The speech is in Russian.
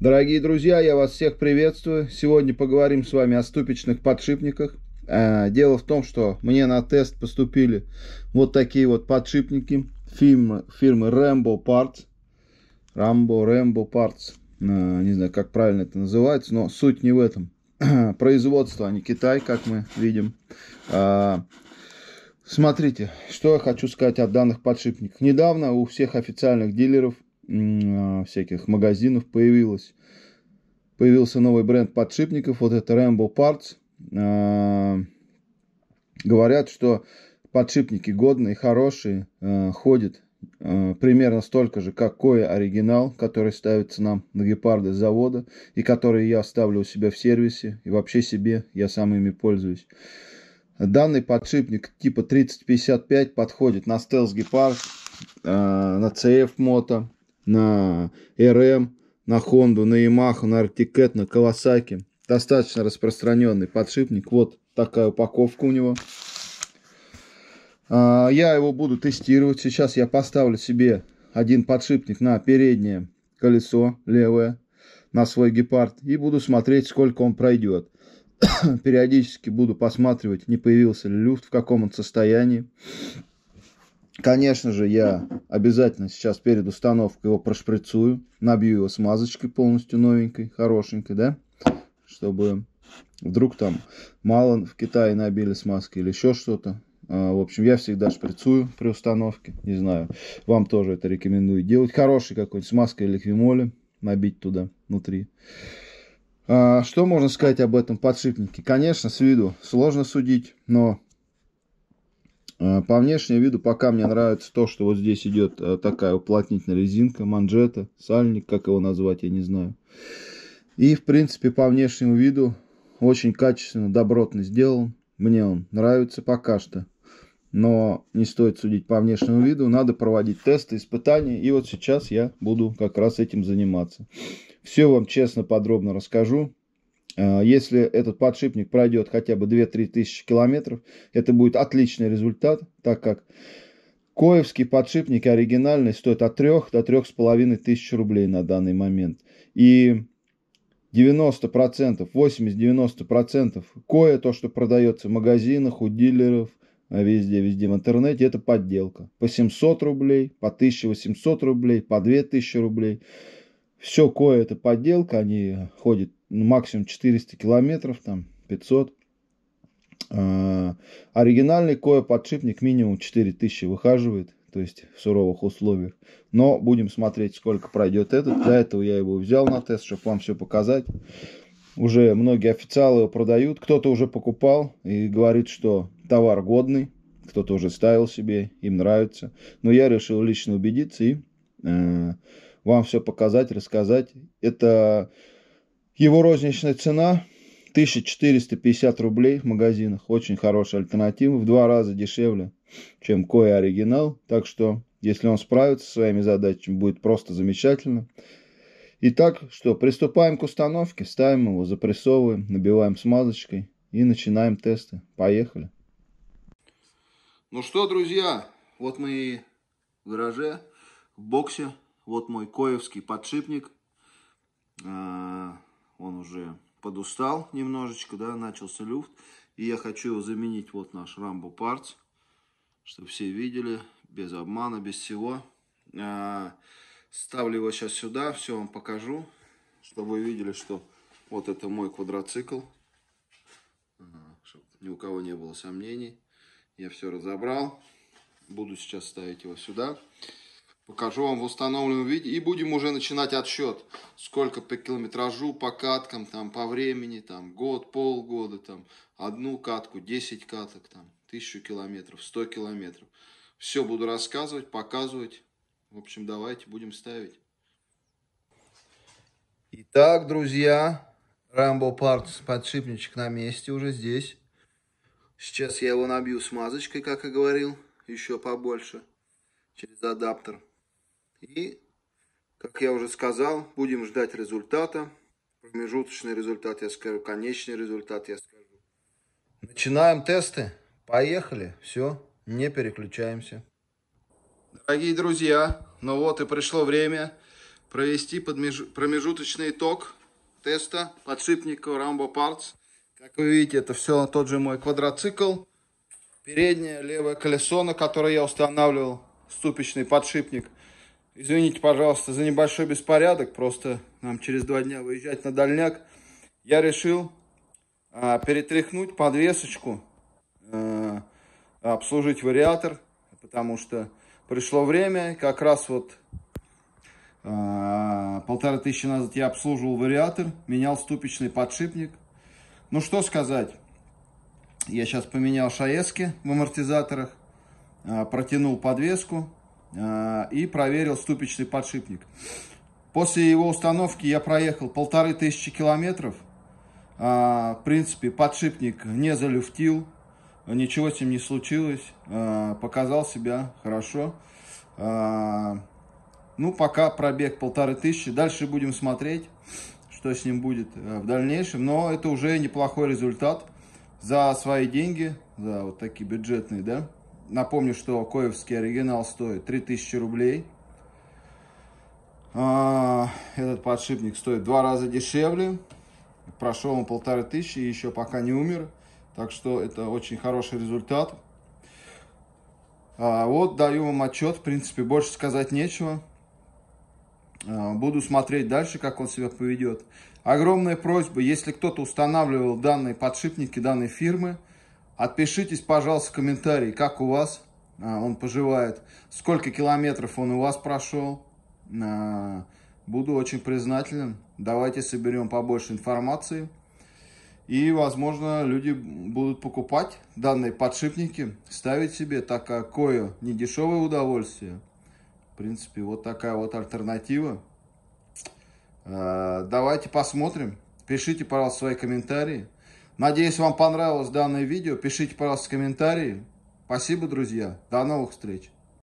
Дорогие друзья, я вас всех приветствую. Сегодня поговорим с вами о ступичных подшипниках. Э, дело в том, что мне на тест поступили вот такие вот подшипники фирмы, фирмы Rambo Parts. Rambo, Rambo Parts. Э, не знаю, как правильно это называется, но суть не в этом. Производство, а не Китай, как мы видим. А, смотрите, что я хочу сказать о данных подшипниках. Недавно у всех официальных дилеров э, всяких магазинов появилось, появился новый бренд подшипников, вот это Rainbow Parts. А, говорят, что подшипники годные, хорошие, э, ходят Э, примерно столько же, какой оригинал, который ставится нам на гепарды с завода, и который я ставлю у себя в сервисе, и вообще себе, я сам ими пользуюсь. Данный подшипник типа 3055 подходит на стелс гепард, э, на CF мото, на RM, на Honda, на Yamaha, на Articat, на Kawasaki. Достаточно распространенный подшипник. Вот такая упаковка у него. А, я его буду тестировать. Сейчас я поставлю себе один подшипник на переднее колесо, левое, на свой гепард. И буду смотреть, сколько он пройдет. Периодически буду посматривать, не появился ли люфт, в каком он состоянии. Конечно же, я обязательно сейчас перед установкой его прошприцую. Набью его смазочкой полностью новенькой, хорошенькой, да? Чтобы вдруг там мало в Китае набили смазки или еще что-то. А, в общем, я всегда шприцую при установке. Не знаю, вам тоже это рекомендую делать. Хороший какой-нибудь смазкой или ликвимоли набить туда внутри. А, что можно сказать об этом подшипнике? Конечно, с виду сложно судить, но а, по внешнему виду пока мне нравится то, что вот здесь идет такая уплотнительная резинка, манжета, сальник, как его назвать, я не знаю. И, в принципе, по внешнему виду очень качественно, добротно сделан. Мне он нравится пока что. Но не стоит судить по внешнему виду, надо проводить тесты, испытания. И вот сейчас я буду как раз этим заниматься. Все вам честно, подробно расскажу. А, если этот подшипник пройдет хотя бы 2-3 тысячи километров, это будет отличный результат, так как Коевский подшипник оригинальный стоит от 3 до 3,5 тысяч рублей на данный момент. И 90%, 80-90% кое то, что продается в магазинах, у дилеров, а везде, везде в интернете, это подделка. По 700 рублей, по 1800 рублей, по 2000 рублей. Все кое это подделка, они ходят ну, максимум 400 километров, там 500. А, оригинальный кое подшипник минимум 4000 выхаживает то есть в суровых условиях. Но будем смотреть, сколько пройдет этот. Для этого я его взял на тест, чтобы вам все показать. Уже многие официалы его продают. Кто-то уже покупал и говорит, что товар годный. Кто-то уже ставил себе, им нравится. Но я решил лично убедиться и э, вам все показать, рассказать. Это его розничная цена 1450 рублей в магазинах. Очень хорошая альтернатива. В два раза дешевле чем кое оригинал, так что, если он справится со своими задачами, будет просто замечательно. Итак, что, приступаем к установке, ставим его, запрессовываем, набиваем смазочкой и начинаем тесты. Поехали. Ну что, друзья, вот мы и в гараже, в боксе, вот мой коевский подшипник. А, он уже подустал немножечко, да, начался люфт. И я хочу его заменить, вот наш Rambo Parts. Чтобы все видели, без обмана, без всего. А, ставлю его сейчас сюда, все вам покажу, чтобы вы видели, что вот это мой квадроцикл. Чтобы ни у кого не было сомнений. Я все разобрал. Буду сейчас ставить его сюда. Покажу вам в установленном виде. И будем уже начинать отсчет. Сколько по километражу, по каткам, там, по времени, там, год, полгода, там, одну катку, 10 каток, там тысячу километров, сто километров. Все буду рассказывать, показывать. В общем, давайте будем ставить. Итак, друзья, Rambo Parts подшипничек на месте уже здесь. Сейчас я его набью смазочкой, как и говорил, еще побольше, через адаптер. И, как я уже сказал, будем ждать результата. Промежуточный результат я скажу, конечный результат я скажу. Начинаем тесты. Поехали, все, не переключаемся. Дорогие друзья, ну вот и пришло время провести промежуточный итог теста подшипника Rambo Parts. Как вы видите, это все тот же мой квадроцикл. Переднее левое колесо, на которое я устанавливал ступичный подшипник. Извините, пожалуйста, за небольшой беспорядок. Просто нам через два дня выезжать на дальняк. Я решил а, перетряхнуть подвесочку обслужить вариатор, потому что пришло время, как раз вот а, полторы тысячи назад я обслуживал вариатор, менял ступичный подшипник. Ну что сказать, я сейчас поменял шаески в амортизаторах, а, протянул подвеску а, и проверил ступичный подшипник. После его установки я проехал полторы тысячи километров. В принципе, подшипник не залюфтил, а, ничего с ним не случилось, а, показал себя хорошо. А, ну, пока пробег полторы тысячи, дальше будем смотреть, что с ним будет э, в дальнейшем, но это уже неплохой результат за свои деньги, за вот такие бюджетные, да. Напомню, что Коевский оригинал стоит 3000 рублей. Этот подшипник стоит в два раза дешевле. Прошел он полторы тысячи и еще пока не умер. Так что это очень хороший результат. А, вот, даю вам отчет. В принципе, больше сказать нечего. А, буду смотреть дальше, как он себя поведет. Огромная просьба, если кто-то устанавливал данные подшипники данной фирмы, отпишитесь, пожалуйста, в комментарии, как у вас а, он поживает, сколько километров он у вас прошел. Буду очень признателен. Давайте соберем побольше информации. И, возможно, люди будут покупать данные подшипники, ставить себе такое недешевое удовольствие. В принципе, вот такая вот альтернатива. Э, давайте посмотрим. Пишите, пожалуйста, свои комментарии. Надеюсь, вам понравилось данное видео. Пишите, пожалуйста, комментарии. Спасибо, друзья. До новых встреч.